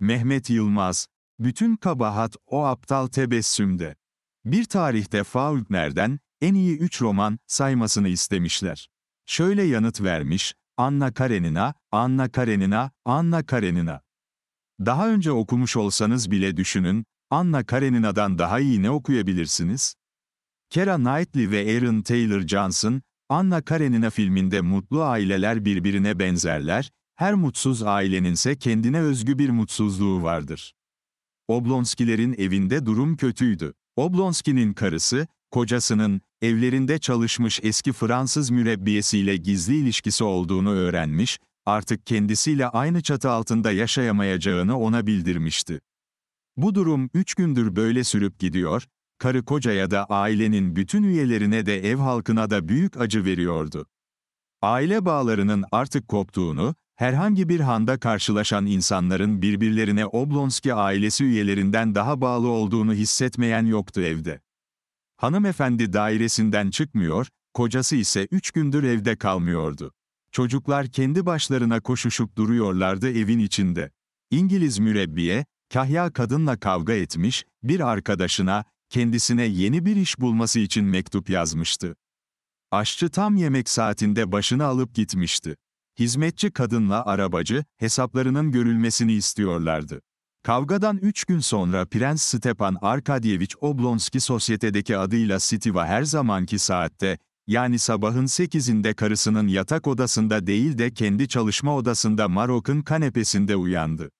Mehmet Yılmaz, bütün kabahat o aptal tebessümde. Bir tarihte Faulkner'den en iyi üç roman saymasını istemişler. Şöyle yanıt vermiş, Anna Karenina, Anna Karenina, Anna Karenina. Daha önce okumuş olsanız bile düşünün, Anna Karenina'dan daha iyi ne okuyabilirsiniz? Kera Knightley ve Aaron Taylor Johnson, Anna Karenina filminde mutlu aileler birbirine benzerler, her mutsuz aileninse kendine özgü bir mutsuzluğu vardır. Oblonskilerin evinde durum kötüydü. Oblonski'nin karısı, kocasının, evlerinde çalışmış eski Fransız mürebbiyesiyle gizli ilişkisi olduğunu öğrenmiş, artık kendisiyle aynı çatı altında yaşayamayacağını ona bildirmişti. Bu durum üç gündür böyle sürüp gidiyor, karı kocaya da ailenin bütün üyelerine de ev halkına da büyük acı veriyordu. Aile bağlarının artık koptuğunu, Herhangi bir handa karşılaşan insanların birbirlerine Oblonski ailesi üyelerinden daha bağlı olduğunu hissetmeyen yoktu evde. Hanımefendi dairesinden çıkmıyor, kocası ise üç gündür evde kalmıyordu. Çocuklar kendi başlarına koşuşup duruyorlardı evin içinde. İngiliz mürebbiye, Kahya kadınla kavga etmiş, bir arkadaşına, kendisine yeni bir iş bulması için mektup yazmıştı. Aşçı tam yemek saatinde başını alıp gitmişti hizmetçi kadınla arabacı, hesaplarının görülmesini istiyorlardı. Kavgadan üç gün sonra Prens Stepan Arkadyevich Oblonski sosyetedeki adıyla Stiva her zamanki saatte, yani sabahın sekizinde karısının yatak odasında değil de kendi çalışma odasında Marok'un kanepesinde uyandı.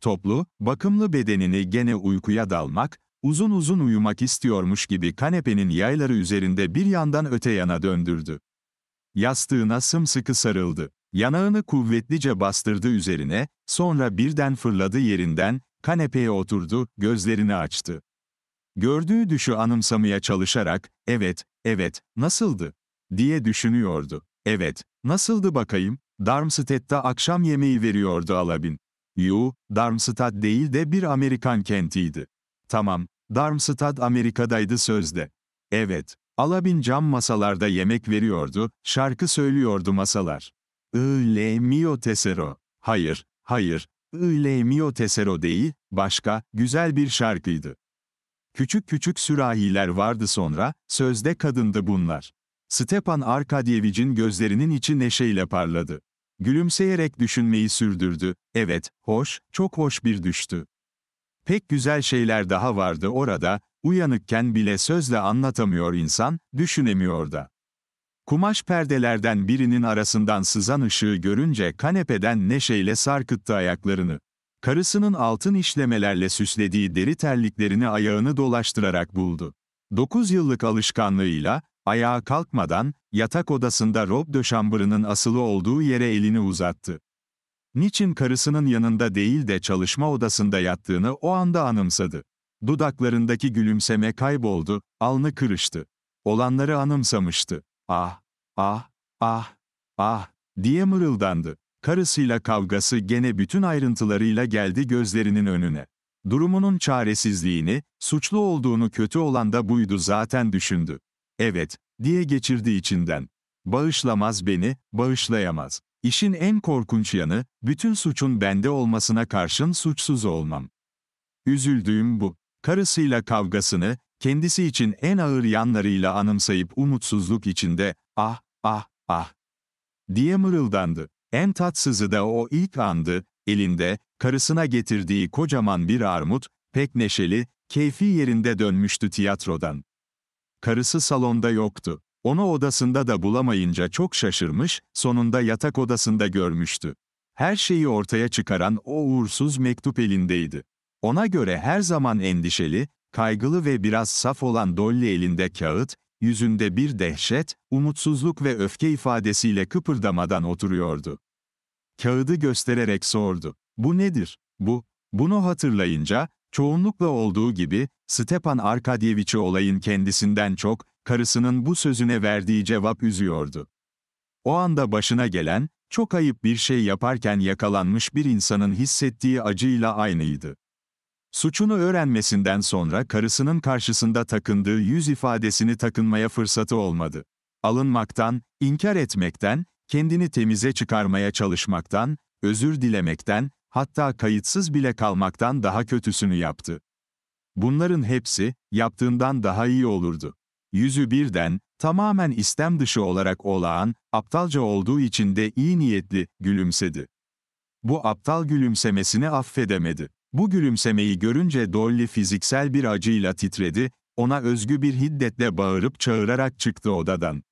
Toplu, bakımlı bedenini gene uykuya dalmak, uzun uzun uyumak istiyormuş gibi kanepenin yayları üzerinde bir yandan öte yana döndürdü. Yastığına sımsıkı sarıldı. Yanağını kuvvetlice bastırdı üzerine, sonra birden fırladı yerinden, kanepeye oturdu, gözlerini açtı. Gördüğü düşü anımsamaya çalışarak, evet, evet, nasıldı? diye düşünüyordu. Evet, nasıldı bakayım? Darmstadt'ta akşam yemeği veriyordu Alabin. Yu, Darmstadt değil de bir Amerikan kentiydi. Tamam, Darmstadt Amerika'daydı sözde. Evet, Alabin cam masalarda yemek veriyordu, şarkı söylüyordu masalar. Ile mio tesero. Hayır, hayır, ile mio tesero değil, başka, güzel bir şarkıydı. Küçük küçük sürahiler vardı sonra, sözde kadındı bunlar. Stepan Arkadyevicin gözlerinin içi neşeyle parladı. Gülümseyerek düşünmeyi sürdürdü. Evet, hoş, çok hoş bir düştü. Pek güzel şeyler daha vardı orada, Uyanıkken bile sözle anlatamıyor insan, düşünemiyor da. Kumaş perdelerden birinin arasından sızan ışığı görünce kanepeden neşeyle sarkıttı ayaklarını. Karısının altın işlemelerle süslediği deri terliklerini ayağını dolaştırarak buldu. 9 yıllık alışkanlığıyla, ayağa kalkmadan, yatak odasında Rob de asılı olduğu yere elini uzattı. Niçin karısının yanında değil de çalışma odasında yattığını o anda anımsadı. Dudaklarındaki gülümseme kayboldu, alnı kırıştı. Olanları anımsamıştı. Ah, ah, ah, ah, diye mırıldandı. Karısıyla kavgası gene bütün ayrıntılarıyla geldi gözlerinin önüne. Durumunun çaresizliğini, suçlu olduğunu kötü olan da buydu zaten düşündü. Evet, diye geçirdi içinden. Bağışlamaz beni, bağışlayamaz. İşin en korkunç yanı, bütün suçun bende olmasına karşın suçsuz olmam. Üzüldüğüm bu karısıyla kavgasını, kendisi için en ağır yanlarıyla anımsayıp umutsuzluk içinde, ah, ah, ah, diye mırıldandı. En tatsızı da o ilk andı, elinde, karısına getirdiği kocaman bir armut, pek neşeli, keyfi yerinde dönmüştü tiyatrodan. Karısı salonda yoktu. Onu odasında da bulamayınca çok şaşırmış, sonunda yatak odasında görmüştü. Her şeyi ortaya çıkaran o uğursuz mektup elindeydi. Ona göre her zaman endişeli, kaygılı ve biraz saf olan Dolly elinde kağıt, yüzünde bir dehşet, umutsuzluk ve öfke ifadesiyle kıpırdamadan oturuyordu. Kağıdı göstererek sordu. Bu nedir? Bu. Bunu hatırlayınca, çoğunlukla olduğu gibi, Stepan Arkadyeviç'i olayın kendisinden çok, karısının bu sözüne verdiği cevap üzüyordu. O anda başına gelen, çok ayıp bir şey yaparken yakalanmış bir insanın hissettiği acıyla aynıydı. Suçunu öğrenmesinden sonra karısının karşısında takındığı yüz ifadesini takınmaya fırsatı olmadı. Alınmaktan, inkar etmekten, kendini temize çıkarmaya çalışmaktan, özür dilemekten, hatta kayıtsız bile kalmaktan daha kötüsünü yaptı. Bunların hepsi, yaptığından daha iyi olurdu. Yüzü birden, tamamen istem dışı olarak olağan, aptalca olduğu için de iyi niyetli, gülümsedi. Bu aptal gülümsemesini affedemedi. Bu gülümsemeyi görünce Dolly fiziksel bir acıyla titredi, ona özgü bir hiddetle bağırıp çağırarak çıktı odadan.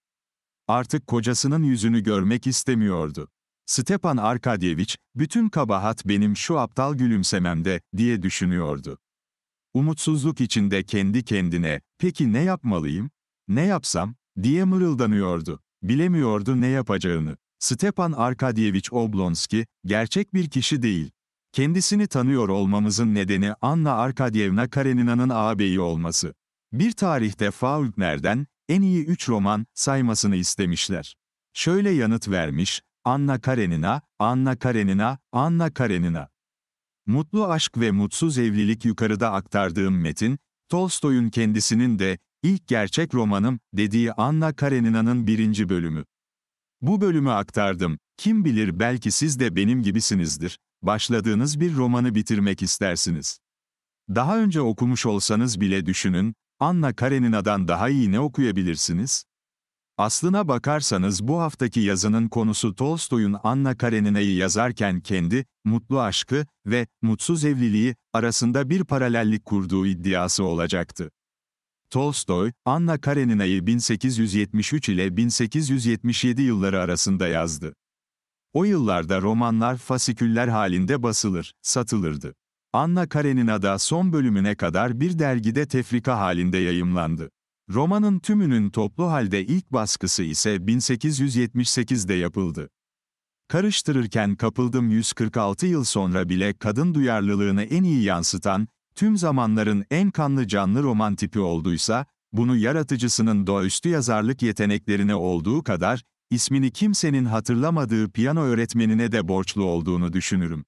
Artık kocasının yüzünü görmek istemiyordu. Stepan Arkadyevich, bütün kabahat benim şu aptal gülümsememde, diye düşünüyordu. Umutsuzluk içinde kendi kendine, peki ne yapmalıyım? Ne yapsam? diye mırıldanıyordu. Bilemiyordu ne yapacağını. Stepan Arkadyevich Oblonski, gerçek bir kişi değil, Kendisini tanıyor olmamızın nedeni Anna Arkadyevna Karenina'nın ağabeyi olması. Bir tarihte Faulkner'den en iyi üç roman saymasını istemişler. Şöyle yanıt vermiş, Anna Karenina, Anna Karenina, Anna Karenina. Mutlu Aşk ve Mutsuz Evlilik yukarıda aktardığım metin, Tolstoy'un kendisinin de ilk gerçek romanım dediği Anna Karenina'nın birinci bölümü. Bu bölümü aktardım, kim bilir belki siz de benim gibisinizdir başladığınız bir romanı bitirmek istersiniz. Daha önce okumuş olsanız bile düşünün, Anna Karenina'dan daha iyi ne okuyabilirsiniz? Aslına bakarsanız bu haftaki yazının konusu Tolstoy'un Anna Karenina'yı yazarken kendi, mutlu aşkı ve mutsuz evliliği arasında bir paralellik kurduğu iddiası olacaktı. Tolstoy, Anna Karenina'yı 1873 ile 1877 yılları arasında yazdı. O yıllarda romanlar fasiküller halinde basılır, satılırdı. Anna Karenina da son bölümüne kadar bir dergide tefrika halinde yayımlandı. Romanın tümünün toplu halde ilk baskısı ise 1878'de yapıldı. Karıştırırken kapıldım 146 yıl sonra bile kadın duyarlılığını en iyi yansıtan, tüm zamanların en kanlı canlı roman tipi olduysa, bunu yaratıcısının doğaüstü yazarlık yeteneklerine olduğu kadar, ismini kimsenin hatırlamadığı piyano öğretmenine de borçlu olduğunu düşünürüm.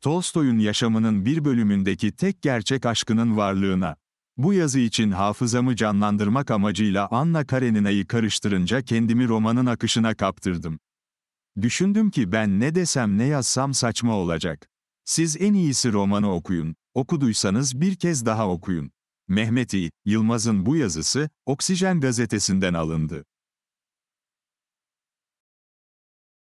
Tolstoy'un yaşamının bir bölümündeki tek gerçek aşkının varlığına, bu yazı için hafızamı canlandırmak amacıyla Anna Karenina'yı karıştırınca kendimi romanın akışına kaptırdım. Düşündüm ki ben ne desem ne yazsam saçma olacak. Siz en iyisi romanı okuyun, okuduysanız bir kez daha okuyun. Mehmet İ. Yılmaz'ın bu yazısı, Oksijen gazetesinden alındı.